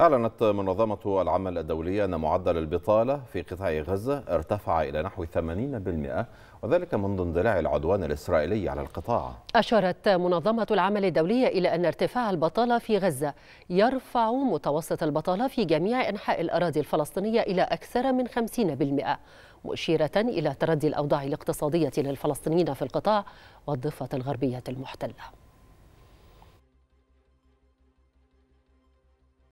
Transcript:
أعلنت منظمة العمل الدولية أن معدل البطالة في قطاع غزة ارتفع إلى نحو 80% وذلك منذ اندلاع العدوان الإسرائيلي على القطاع أشارت منظمة العمل الدولية إلى أن ارتفاع البطالة في غزة يرفع متوسط البطالة في جميع أنحاء الأراضي الفلسطينية إلى أكثر من 50% مشيرة إلى تردي الأوضاع الاقتصادية للفلسطينيين في القطاع والضفة الغربية المحتلة